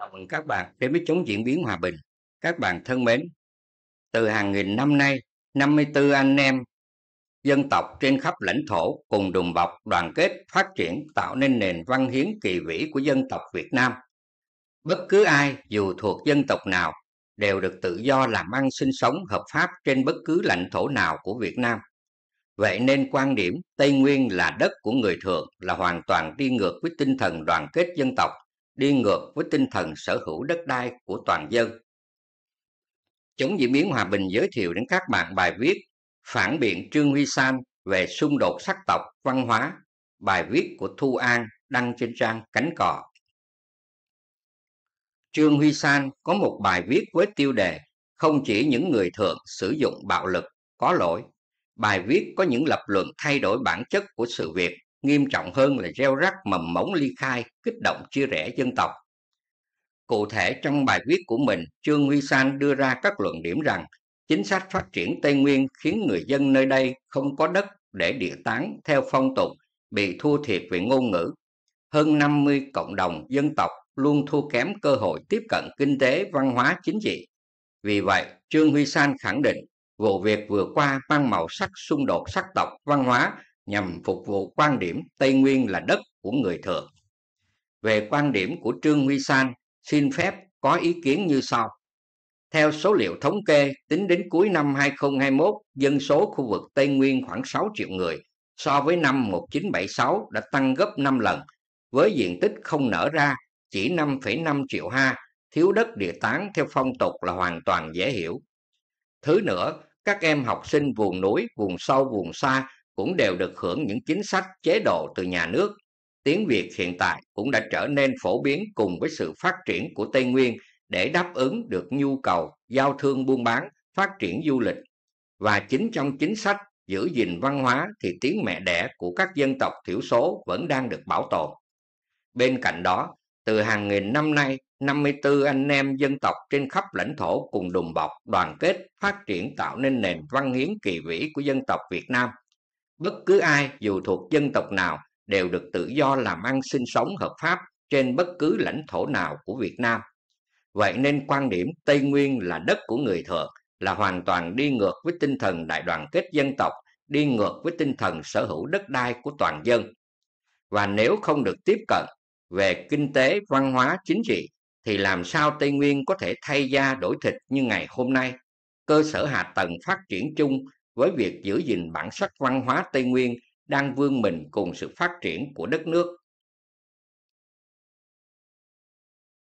Chào mừng các bạn đến với chống diễn biến hòa bình. Các bạn thân mến, từ hàng nghìn năm nay, 54 anh em dân tộc trên khắp lãnh thổ cùng đùm bọc đoàn kết phát triển tạo nên nền văn hiến kỳ vĩ của dân tộc Việt Nam. Bất cứ ai dù thuộc dân tộc nào đều được tự do làm ăn sinh sống hợp pháp trên bất cứ lãnh thổ nào của Việt Nam. Vậy nên quan điểm Tây Nguyên là đất của người thường là hoàn toàn đi ngược với tinh thần đoàn kết dân tộc đi ngược với tinh thần sở hữu đất đai của toàn dân. Chống diễn biến hòa bình giới thiệu đến các bạn bài viết Phản biện Trương Huy San về xung đột sắc tộc, văn hóa, bài viết của Thu An đăng trên trang Cánh Cò. Trương Huy San có một bài viết với tiêu đề Không chỉ những người thượng sử dụng bạo lực có lỗi, bài viết có những lập luận thay đổi bản chất của sự việc nghiêm trọng hơn là gieo rắc mầm mống ly khai, kích động chia rẽ dân tộc. Cụ thể trong bài viết của mình, Trương Huy San đưa ra các luận điểm rằng chính sách phát triển Tây Nguyên khiến người dân nơi đây không có đất để địa tán theo phong tục, bị thua thiệt về ngôn ngữ. Hơn 50 cộng đồng dân tộc luôn thua kém cơ hội tiếp cận kinh tế, văn hóa, chính trị. Vì vậy, Trương Huy San khẳng định vụ việc vừa qua mang màu sắc xung đột sắc tộc, văn hóa nhằm phục vụ quan điểm Tây Nguyên là đất của người thường. Về quan điểm của Trương Huy San, xin phép có ý kiến như sau. Theo số liệu thống kê, tính đến cuối năm 2021, dân số khu vực Tây Nguyên khoảng 6 triệu người, so với năm 1976 đã tăng gấp 5 lần, với diện tích không nở ra chỉ 5,5 triệu ha, thiếu đất địa tán theo phong tục là hoàn toàn dễ hiểu. Thứ nữa, các em học sinh vùng núi, vùng sâu, vùng xa cũng đều được hưởng những chính sách chế độ từ nhà nước. Tiếng Việt hiện tại cũng đã trở nên phổ biến cùng với sự phát triển của Tây Nguyên để đáp ứng được nhu cầu giao thương buôn bán, phát triển du lịch. Và chính trong chính sách giữ gìn văn hóa thì tiếng mẹ đẻ của các dân tộc thiểu số vẫn đang được bảo tồn. Bên cạnh đó, từ hàng nghìn năm nay, 54 anh em dân tộc trên khắp lãnh thổ cùng đùm bọc, đoàn kết, phát triển tạo nên nền văn hiến kỳ vĩ của dân tộc Việt Nam bất cứ ai dù thuộc dân tộc nào đều được tự do làm ăn sinh sống hợp pháp trên bất cứ lãnh thổ nào của Việt Nam. Vậy nên quan điểm Tây Nguyên là đất của người thượng là hoàn toàn đi ngược với tinh thần đại đoàn kết dân tộc, đi ngược với tinh thần sở hữu đất đai của toàn dân. Và nếu không được tiếp cận về kinh tế, văn hóa, chính trị, thì làm sao Tây Nguyên có thể thay da đổi thịt như ngày hôm nay? Cơ sở hạ tầng phát triển chung với việc giữ gìn bản sắc văn hóa Tây Nguyên đang vươn mình cùng sự phát triển của đất nước.